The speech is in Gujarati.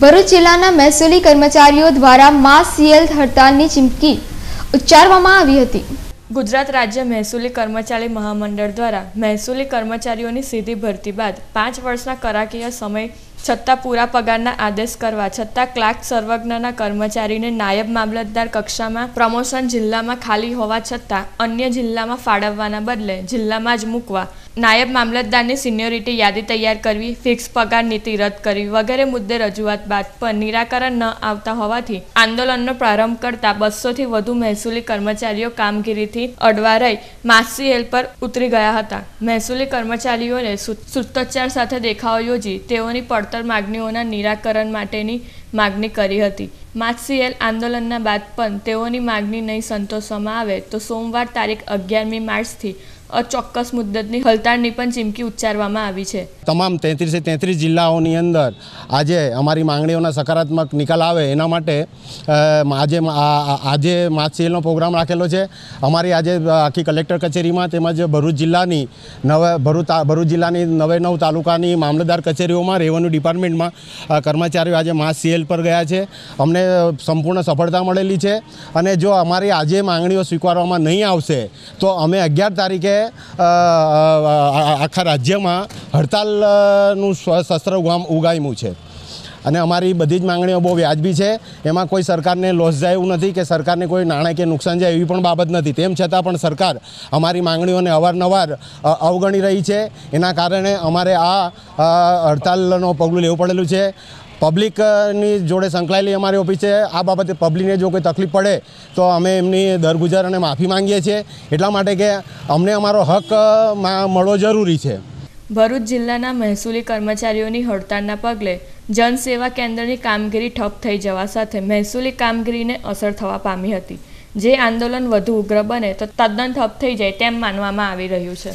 ભરૂચ જિલ્લાના મહેસૂલી કર્મચારીઓ દ્વારા માસ સીએલ હડતાલની ચીમકી ઉચ્ચારવામાં આવી હતી ગુજરાત રાજ્ય મહેસૂલી કર્મચારી મહામંડળ દ્વારા મહેસૂલી કર્મચારીઓની સીધી ભરતી બાદ પાંચ વર્ષના કરાકીય સમય છતાં પૂરા પગારના આદેશ કરવા છતાં ક્લાર્ક સર્વજ્ઞના કર્મચારીને નાયબ મામલતદાર કક્ષામાં પ્રમોશન જિલ્લામાં ખાલી હોવા છતાં અન્ય જિલ્લામાં ફાળવવાના બદલે જિલ્લામાં જ મૂકવા નાયબ મામલતદારની સિનિયોરિટી યાદી તૈયાર કરવી ફિક્સ પગાર નીતિ રદ કરવી વગેરે મુદ્દે રજૂઆત બાદ પણ નિરાકરણ ન આવતા હોવાથી આંદોલનનો પ્રારંભ કરતા બસોથી વધુ મહેસૂલી કર્મચારીઓ કામગીરીથી અડવા રહી માસીએલ પર ઉતરી ગયા હતા મહેસૂલી કર્મચારીઓને સૂત્રોચ્ચાર સાથે દેખાવો યોજી તેઓની પડ પડતર માગણીઓના નિરાકરણ માટેની માગણી કરી હતી માર્ચસીએલ આંદોલનના બાદ પણ તેઓની માગણી નહીં સંતોષવામાં આવે તો સોમવાર તારીખ અગિયારમી માર્ચથી ચોક્કસ મુદ્દતની હલતાળની પણ ચીમકી ઉચ્ચારવામાં આવી છે તમામ તેત્રીસે તેત્રીસ જિલ્લાઓની અંદર આજે અમારી માંગણીઓના સકારાત્મક નિકાલ આવે એના માટે આજે આજે માછીલનો પ્રોગ્રામ રાખેલો છે અમારી આજે આખી કલેક્ટર કચેરીમાં તેમજ ભરૂચ જિલ્લાની નવે ભરૂચ ભરૂચ જિલ્લાની નવે નવ તાલુકાની મામલતદાર કચેરીઓમાં રેવન્યુ ડિપાર્ટમેન્ટમાં કર્મચારીઓ આજે માસ સીએલ પર ગયા છે અમને સંપૂર્ણ સફળતા મળેલી છે અને જો અમારી આજે માંગણીઓ સ્વીકારવામાં નહીં આવશે તો અમે અગિયાર તારીખે આખા રાજ્યમાં હડતાલનું શસ્ત્ર ઉગામ્યું છે અને અમારી બધી જ માંગણીઓ બહુ વ્યાજબી છે એમાં કોઈ સરકારને લોસ જાય એવું નથી કે સરકારને કોઈ નાણાકીય નુકસાન જાય એવી પણ બાબત નથી તેમ છતાં પણ સરકાર અમારી માંગણીઓને અવારનવાર અવગણી રહી છે એના કારણે અમારે આ હડતાલનો પગલું લેવું પડેલું છે પબ્લિકની જોડે સંકળાયેલી અમારી ઓફિસ છે આ બાબતે પબ્લિકને જો કોઈ તકલીફ પડે તો અમે એમની દરગુજાર અને માફી માંગીએ છીએ એટલા માટે કે અમને અમારો હક મળવો જરૂરી છે ભરૂચ જિલ્લાના મહેસૂલી કર્મચારીઓની હડતાળના પગલે જનસેવા કેન્દ્રની કામગીરી ઠપ થઈ જવા સાથે મહેસૂલી કામગીરીને અસર થવા પામી હતી જે આંદોલન વધુ ઉગ્ર બને તો તદ્દન ઠપ થઈ જાય તેમ માનવામાં આવી રહ્યું છે